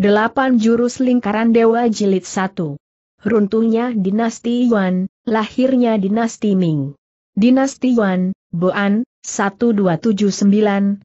Delapan jurus lingkaran dewa jilid 1. Runtuhnya dinasti Yuan, lahirnya dinasti Ming. Dinasti Yuan, Boan, 1279, 1368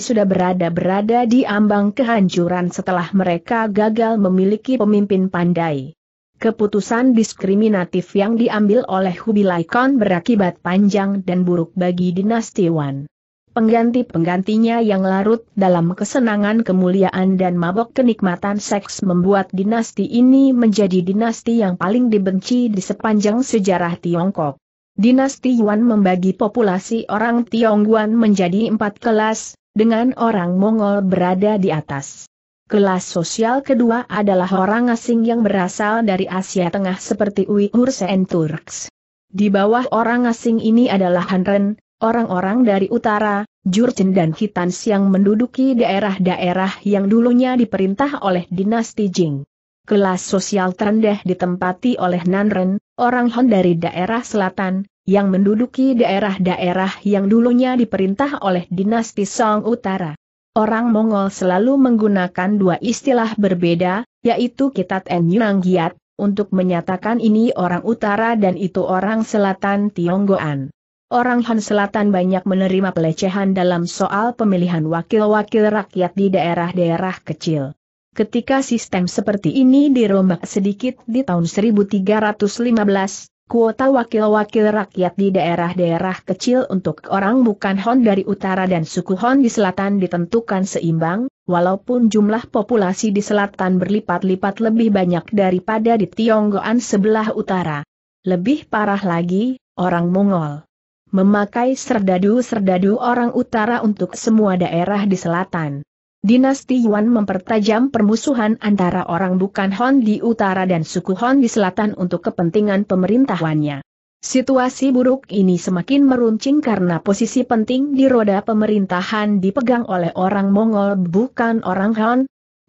sudah berada-berada di ambang kehancuran setelah mereka gagal memiliki pemimpin pandai. Keputusan diskriminatif yang diambil oleh Hubilaikon berakibat panjang dan buruk bagi dinasti Yuan. Pengganti-penggantinya yang larut dalam kesenangan kemuliaan dan mabok kenikmatan seks membuat dinasti ini menjadi dinasti yang paling dibenci di sepanjang sejarah Tiongkok. Dinasti Yuan membagi populasi orang Tiongguan menjadi empat kelas, dengan orang Mongol berada di atas. Kelas sosial kedua adalah orang asing yang berasal dari Asia Tengah seperti Uighur and Turks. Di bawah orang asing ini adalah Hanren, Orang-orang dari utara, Jurchen dan Hitans yang menduduki daerah-daerah yang dulunya diperintah oleh dinasti Jing. Kelas sosial terendah ditempati oleh Nanren, orang Han dari daerah selatan, yang menduduki daerah-daerah yang dulunya diperintah oleh dinasti Song Utara. Orang Mongol selalu menggunakan dua istilah berbeda, yaitu Kitat En Yang untuk menyatakan ini orang utara dan itu orang selatan Tionggoan orang Han Selatan banyak menerima pelecehan dalam soal pemilihan wakil-wakil rakyat di daerah-daerah kecil. Ketika sistem seperti ini dirombak sedikit di tahun 1315, kuota wakil-wakil rakyat di daerah-daerah kecil untuk orang bukan Hon dari utara dan suku Hon di selatan ditentukan seimbang, walaupun jumlah populasi di selatan berlipat-lipat lebih banyak daripada di Tionggoan sebelah utara. Lebih parah lagi, orang Mongol memakai serdadu-serdadu orang utara untuk semua daerah di selatan. Dinasti Yuan mempertajam permusuhan antara orang bukan Hon di utara dan suku Hon di selatan untuk kepentingan pemerintahannya. Situasi buruk ini semakin meruncing karena posisi penting di roda pemerintahan dipegang oleh orang Mongol bukan orang Han.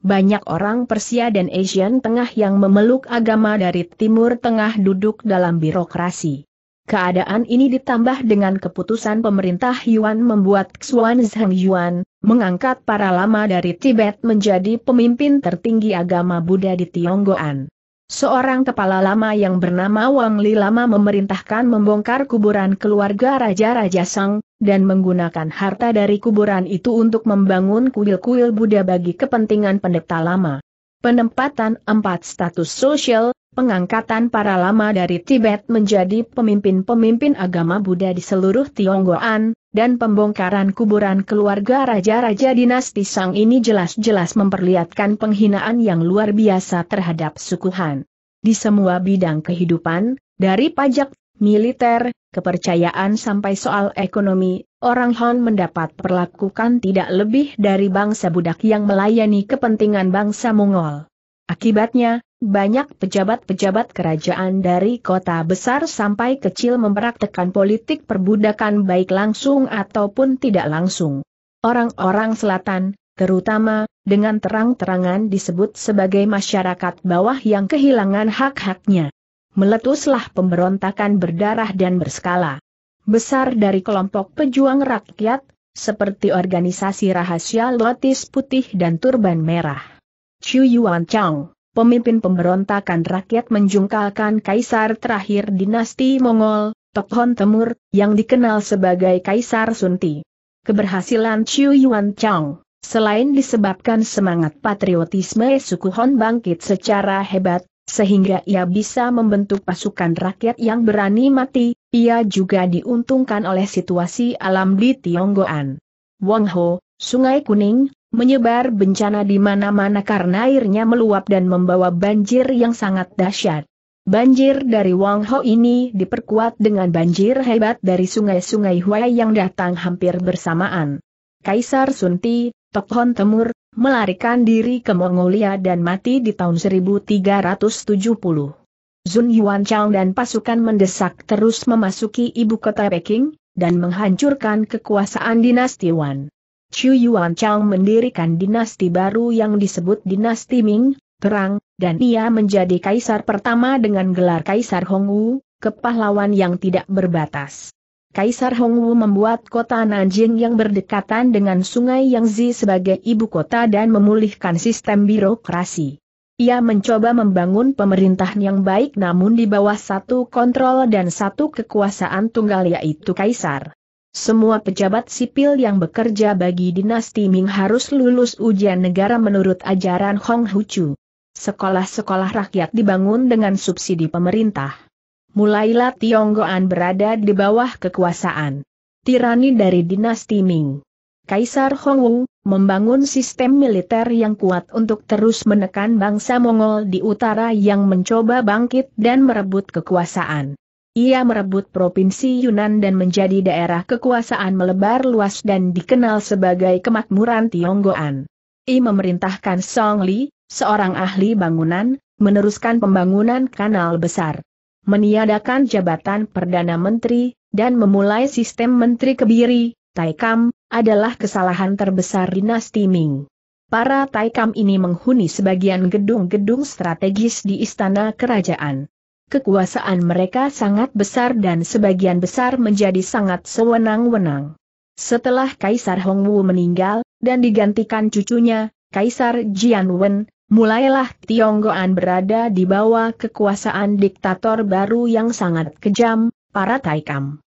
Banyak orang Persia dan Asian Tengah yang memeluk agama dari Timur Tengah duduk dalam birokrasi. Keadaan ini ditambah dengan keputusan pemerintah Yuan membuat Xuan Zhang Yuan, mengangkat para lama dari Tibet menjadi pemimpin tertinggi agama Buddha di Tionggoan. Seorang kepala lama yang bernama Wang Li Lama memerintahkan membongkar kuburan keluarga Raja-Raja Sang, dan menggunakan harta dari kuburan itu untuk membangun kuil-kuil Buddha bagi kepentingan pendeta lama. Penempatan empat status sosial, pengangkatan para lama dari Tibet menjadi pemimpin-pemimpin agama Buddha di seluruh Tionggoan, dan pembongkaran kuburan keluarga raja-raja dinasti Sang ini jelas-jelas memperlihatkan penghinaan yang luar biasa terhadap suku Han. Di semua bidang kehidupan, dari pajak, militer, kepercayaan sampai soal ekonomi, orang Han mendapat perlakukan tidak lebih dari bangsa budak yang melayani kepentingan bangsa Mongol. Akibatnya, banyak pejabat-pejabat kerajaan dari kota besar sampai kecil mempraktekan politik perbudakan baik langsung ataupun tidak langsung. Orang-orang selatan, terutama, dengan terang-terangan disebut sebagai masyarakat bawah yang kehilangan hak-haknya. Meletuslah pemberontakan berdarah dan berskala. Besar dari kelompok pejuang rakyat, seperti organisasi rahasia Lotis Putih dan Turban Merah. Chu Yuan Chang pemimpin pemberontakan rakyat menjungkalkan kaisar terakhir dinasti Mongol, Tokhon Temur, yang dikenal sebagai Kaisar Sunti. Keberhasilan Chiu Yuan Chang, selain disebabkan semangat patriotisme suku Hon bangkit secara hebat, sehingga ia bisa membentuk pasukan rakyat yang berani mati, ia juga diuntungkan oleh situasi alam di Tionggoan. Wang Ho, Sungai Kuning, Menyebar bencana di mana-mana karena airnya meluap dan membawa banjir yang sangat dahsyat. Banjir dari Wang Ho ini diperkuat dengan banjir hebat dari sungai-sungai Huai yang datang hampir bersamaan. Kaisar Sunti, Tokhon Temur, melarikan diri ke Mongolia dan mati di tahun 1370. Zun Yuan Chang dan pasukan mendesak terus memasuki ibu kota Peking, dan menghancurkan kekuasaan dinasti Wan. Chu Yuan Chao mendirikan dinasti baru yang disebut dinasti Ming, perang, dan ia menjadi kaisar pertama dengan gelar Kaisar Hongwu, kepahlawan yang tidak berbatas. Kaisar Hongwu membuat kota Nanjing yang berdekatan dengan sungai Yangzi sebagai ibu kota dan memulihkan sistem birokrasi. Ia mencoba membangun pemerintahan yang baik namun di bawah satu kontrol dan satu kekuasaan tunggal yaitu kaisar. Semua pejabat sipil yang bekerja bagi dinasti Ming harus lulus ujian negara menurut ajaran Hong Hucu. Sekolah-sekolah rakyat dibangun dengan subsidi pemerintah. Mulailah Tionggoan berada di bawah kekuasaan tirani dari dinasti Ming. Kaisar Hongwu membangun sistem militer yang kuat untuk terus menekan bangsa Mongol di utara yang mencoba bangkit dan merebut kekuasaan. Ia merebut Provinsi Yunan dan menjadi daerah kekuasaan melebar luas dan dikenal sebagai kemakmuran Tionggoan. I memerintahkan Song Li, seorang ahli bangunan, meneruskan pembangunan kanal besar. Meniadakan jabatan Perdana Menteri, dan memulai sistem Menteri Kebiri, Taikam, adalah kesalahan terbesar dinasti Ming. Para Taikam ini menghuni sebagian gedung-gedung strategis di istana kerajaan kekuasaan mereka sangat besar dan sebagian besar menjadi sangat sewenang-wenang. Setelah Kaisar Hongwu meninggal, dan digantikan cucunya, Kaisar Jianwen, mulailah Tionggoan berada di bawah kekuasaan diktator baru yang sangat kejam, para Taikam.